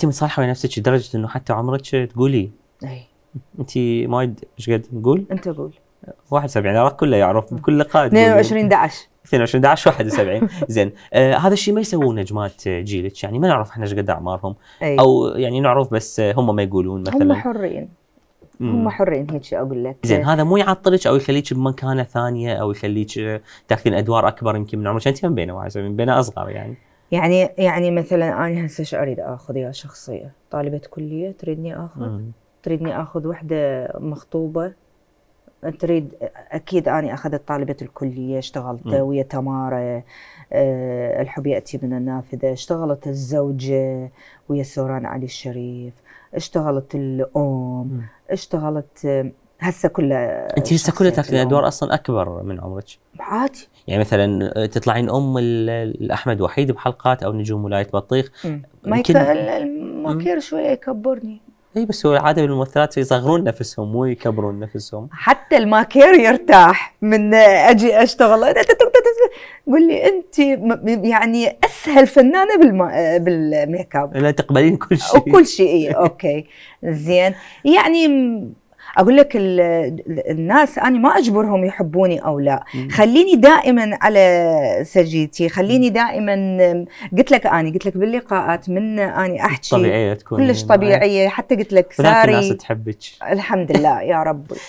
انت متصالحه مع نفسك لدرجه انه حتى عمرك تقولي اي انت ما ايش قد نقول؟ انت قول 71 العراق كله يعرف بكل لقاء 22 11 22 11 71 زين آه هذا الشيء ما يسوونه نجمات جيلك يعني ما نعرف احنا ايش قد اعمارهم أي. او يعني نعرف بس هم ما يقولون مثلا هم حرين هم حرين هيك اقول لك زين هذا مو يعطلك او يخليك بمكانه ثانيه او يخليك آه، تاخذين ادوار اكبر يمكن من عمرك يعني انت من بينه من بينه اصغر يعني يعني يعني مثلا انا هسه اريد اخذ يا شخصيه طالبه كليه تريدني اخذ مم. نعم. تريدني اخذ وحده مخطوبه تريد اكيد اني اخذت طالبه الكليه اشتغلت نعم. ويا تمارا أه الحب ياتي من النافذه اشتغلت الزوجه ويا سوران علي الشريف اشتغلت الام م. نعم. اشتغلت هسه كلها انت هسه كلها تاخذين ادوار اصلا اكبر من عمرك عادي يعني مثلا آه، تطلعين ام الاحمد وحيد بحلقات او نجوم ولايه بطيخ ما الماكير شويه يكبرني اي بس هو عاده بالممثلات يصغرون نفسهم مو يكبرون نفسهم حتى الماكير يرتاح من اجي اشتغل قول لي انت يعني اسهل فنانه بالما بالميك اب لا تقبلين كل شيء وكل شيء اي اوكي زين يعني اقول لك الناس انا ما اجبرهم يحبوني او لا خليني دائما على سجيتي خليني دائما قلت لك اني قلت لك باللقاءات من اني احكي طبيعيه تكون كلش يعني، طبيعيه حتى قلت لك ساري الناس تحبك الحمد لله يا رب